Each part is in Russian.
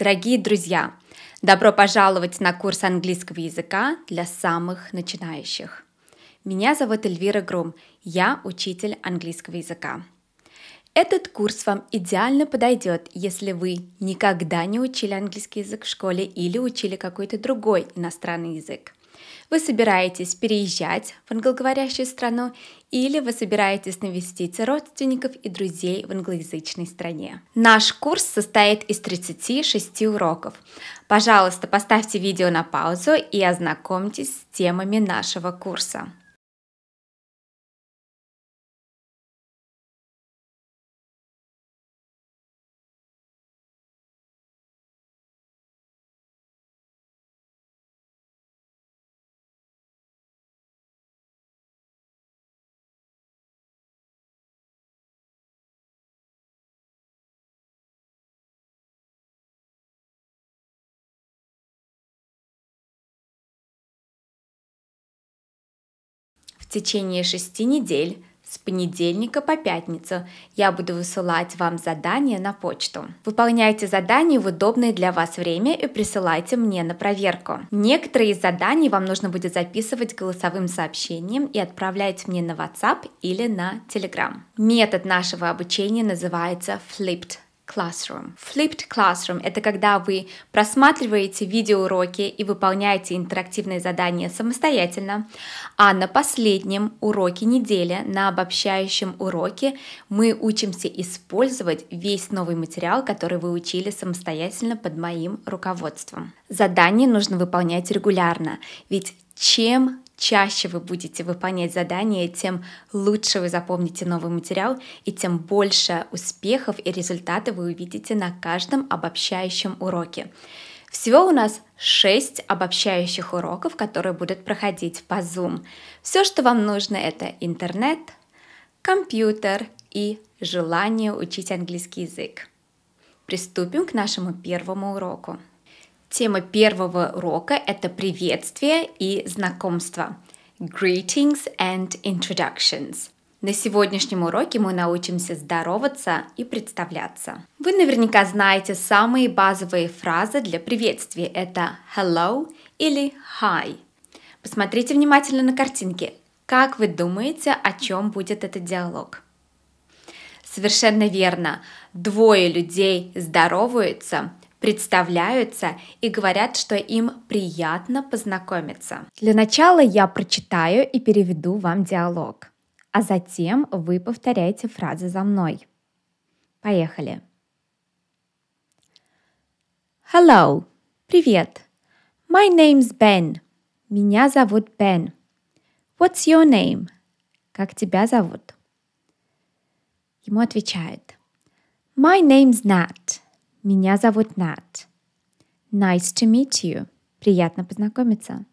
Дорогие друзья, добро пожаловать на курс английского языка для самых начинающих. Меня зовут Эльвира Грум, я учитель английского языка. Этот курс вам идеально подойдет, если вы никогда не учили английский язык в школе или учили какой-то другой иностранный язык – вы собираетесь переезжать в англоговорящую страну или вы собираетесь навестить родственников и друзей в англоязычной стране. Наш курс состоит из 36 уроков. Пожалуйста, поставьте видео на паузу и ознакомьтесь с темами нашего курса. В течение шести недель с понедельника по пятницу я буду высылать вам задания на почту. Выполняйте задания в удобное для вас время и присылайте мне на проверку. Некоторые из заданий вам нужно будет записывать голосовым сообщением и отправлять мне на WhatsApp или на Telegram. Метод нашего обучения называется Flipped Classroom. Flipped Classroom — это когда вы просматриваете видеоуроки и выполняете интерактивные задания самостоятельно, а на последнем уроке недели, на обобщающем уроке, мы учимся использовать весь новый материал, который вы учили самостоятельно под моим руководством. Задание нужно выполнять регулярно, ведь чем чаще вы будете выполнять задания, тем лучше вы запомните новый материал и тем больше успехов и результатов вы увидите на каждом обобщающем уроке. Всего у нас 6 обобщающих уроков, которые будут проходить по Zoom. Все, что вам нужно, это интернет, компьютер и желание учить английский язык. Приступим к нашему первому уроку. Тема первого урока – это приветствие и знакомство. Greetings and introductions. На сегодняшнем уроке мы научимся здороваться и представляться. Вы наверняка знаете самые базовые фразы для приветствия. Это hello или hi. Посмотрите внимательно на картинки. Как вы думаете, о чем будет этот диалог? Совершенно верно. Двое людей здороваются – представляются и говорят, что им приятно познакомиться. Для начала я прочитаю и переведу вам диалог, а затем вы повторяете фразы за мной. Поехали. Hello. Привет. My name's Ben. Меня зовут Бен. What's your name? Как тебя зовут? Ему отвечает: My name's Nat. Меня зовут Нат. Nice to meet you. Приятно познакомиться.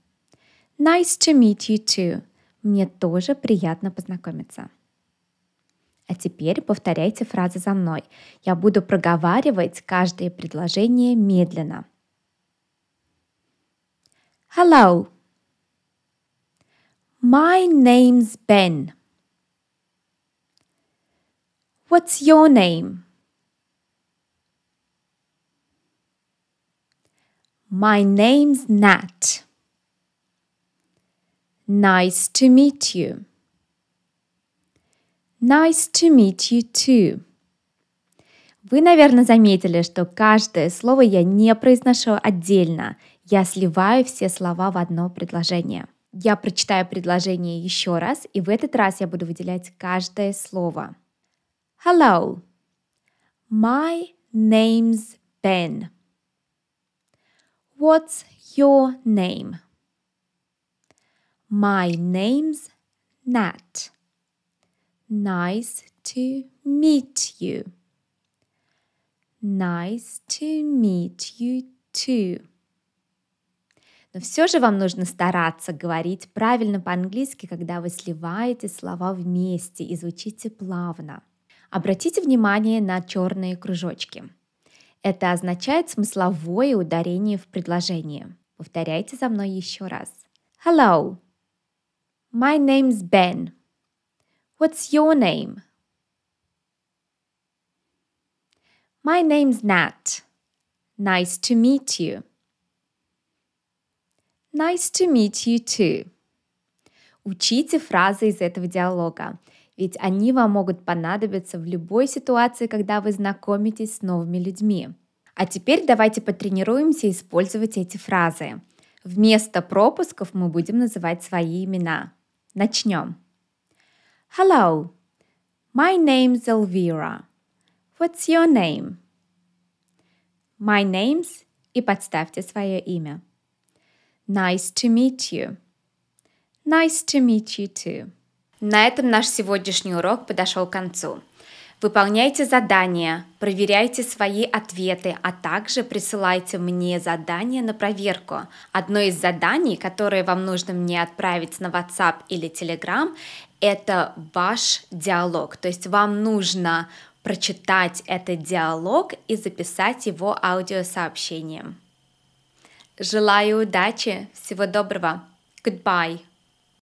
Nice to meet you too. Мне тоже приятно познакомиться. А теперь повторяйте фразы за мной. Я буду проговаривать каждое предложение медленно. Hello. My name's Ben. What's your name? My name's Nat. Nice to meet you. Nice to meet you too. Вы, наверное, заметили, что каждое слово я не произношу отдельно. Я сливаю все слова в одно предложение. Я прочитаю предложение еще раз, и в этот раз я буду выделять каждое слово. Hello. My name's Ben. What's your name? My name's Nat. Nice to meet you. Nice to meet you too. Но все же вам нужно стараться говорить правильно по-английски, когда вы сливаете слова вместе и звучите плавно. Обратите внимание на черные кружочки – это означает смысловое ударение в предложении. Повторяйте за мной еще раз. Hello. My name's Ben. What's your name? My name's Nat. Nice to meet you. Nice to meet you too. Учите фразы из этого диалога ведь они вам могут понадобиться в любой ситуации, когда вы знакомитесь с новыми людьми. А теперь давайте потренируемся использовать эти фразы. Вместо пропусков мы будем называть свои имена. Начнем. Hello, my name's Elvira. What's your name? My name's и подставьте свое имя. Nice to meet you. Nice to meet you too. На этом наш сегодняшний урок подошел к концу. Выполняйте задания, проверяйте свои ответы, а также присылайте мне задания на проверку. Одно из заданий, которое вам нужно мне отправить на WhatsApp или Telegram, это ваш диалог. То есть вам нужно прочитать этот диалог и записать его аудиосообщением. Желаю удачи, всего доброго. Goodbye.